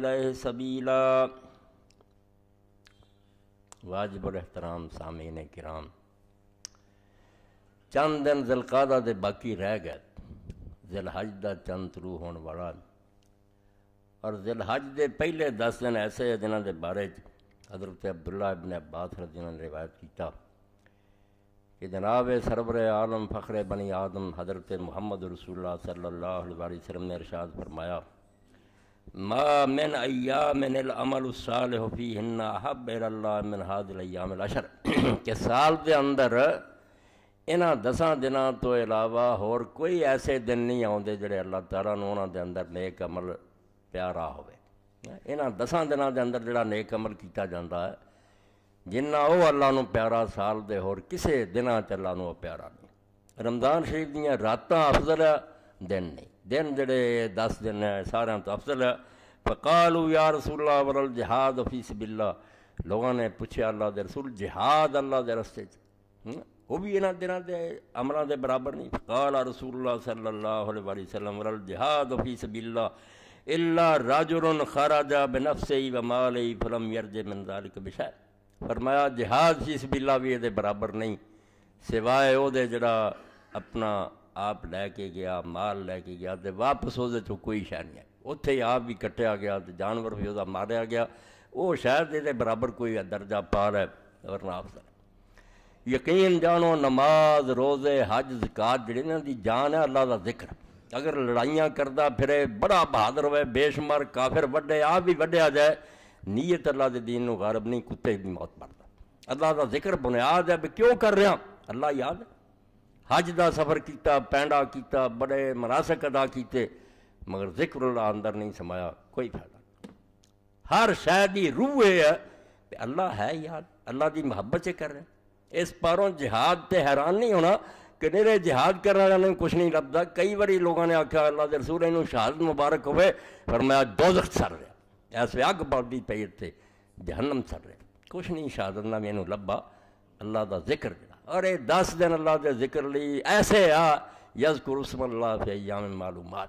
सबीला वाजिब एहतराम सामीन कराम चंद दिन जलकादा दे बाकी रह गए जिलहज का चंद तरू होने वाला और जिलहज के पहले दस दिन ऐसे है जिन्हों के बारे हजरत अब्दुल्ला इबन अब्बास रजी ने रिवायत किया कि जनाब सरवर आलम फ़खरे बनी आदम हजरत मुहम्मद रसूल सल्ला वसलम ने इरशाद फरमाया ما من ایام العمل الصالح فیہن احب اللہ من حاضر ایام العشر کہ سال ਦੇ ਅੰਦਰ ਇਹਨਾਂ ਦਸਾਂ ਦਿਨਾਂ ਤੋਂ ਇਲਾਵਾ ਹੋਰ ਕੋਈ ਐਸੇ ਦਿਨ ਨਹੀਂ ਆਉਂਦੇ ਜਿਹੜੇ ਅੱਲਾਹ ਤਾਲਾ ਨੂੰ ਉਹਨਾਂ ਦੇ ਅੰਦਰ ਨੇਕ ਅਮਲ ਪਿਆਰਾ ਹੋਵੇ ਇਹਨਾਂ ਦਸਾਂ ਦਿਨਾਂ ਦੇ ਅੰਦਰ ਜਿਹੜਾ ਨੇਕ ਅਮਲ ਕੀਤਾ ਜਾਂਦਾ ਹੈ ਜਿੰਨਾ ਉਹ ਅੱਲਾ ਨੂੰ ਪਿਆਰਾ ਸਾਲ ਦੇ ਹੋਰ ਕਿਸੇ ਦਿਨਾਂ ਚ ਅੱਲਾ ਨੂੰ ਪਿਆਰਾ ਨਹੀਂ ਰਮਜ਼ਾਨ ਸ਼ਰੀਫ ਦੀਆਂ ਰਾਤਾਂ ਅਫਜ਼ਲ ਦਿਨ ਨਹੀਂ दिन जड़े दस दिन है सारे तो अफसल है फकालू या रसूल्ला वरल जहाद अफीस बिल्ला लोगों ने पूछे अल्लाह के रसूल जिहाद अल्लाह के रस्ते वो भी इन्होंने दिनों के अमलों के बराबर नहीं फकाल रसूल्ला सल्लल्लाहु अलैहि वसल्लम वरल जिहाद अफीस बिल्ला इल्ला खारा खाराजा बेनफसे ही वमाल ही फलम यर्ज मंदालिक बिशा फरमाया जिहाद फीस बिल्ला भी ये बराबर नहीं सिवाय वो जड़ा अपना आप लैके गया माल लैके गया तो वापस वो चो कोई शह नहीं आई उ आप भी कट्टिया गया तो जानवर भी वह मारिया गया वह शहर के बराबर कोई दर्जा पा रहा है वरनाब सर यकीन जानो नमाज रोजे हज जकात जी की जान है अल्लाह का जिक्र अगर लड़ाइया करता फिरे बड़ा बहादुर हो बेशुमार काफिर व्डे आप भी व्ढ़िया जाए नीयत अल्लाह के दीन गर्ब नहीं कुत्ते की मौत मरता अल्लाह का जिक्र बुनियाद है भी क्यों कर रहा अल्लाह याद है हज का सफ़र किया पैंडा किया बड़े मरासक अदा किए मगर जिक्र अंदर नहीं समाया कोई फायदा हर शह की रूह यह है कि अल्लाह है यार अल्लाह की मुहब्बत से कर रहे इस पारों जहाद तो हैरान नहीं होना कि निरे जहाद करने वाले कुछ नहीं लगता कई बार लोगों ने आख्या अल्लाह के रसूल इन शहादत मुबारक हो मैं दोजख सर रहा ऐसे अग बढ़ती पई इतने जहनम सर रहा कुछ नहीं शहादत ना मैनू लभा अल्लाह का जिक्र और ये दस दिन अल्लाह के जिक्र ली ऐसे आ यज कुरसम अल्लाह फयाम मालूम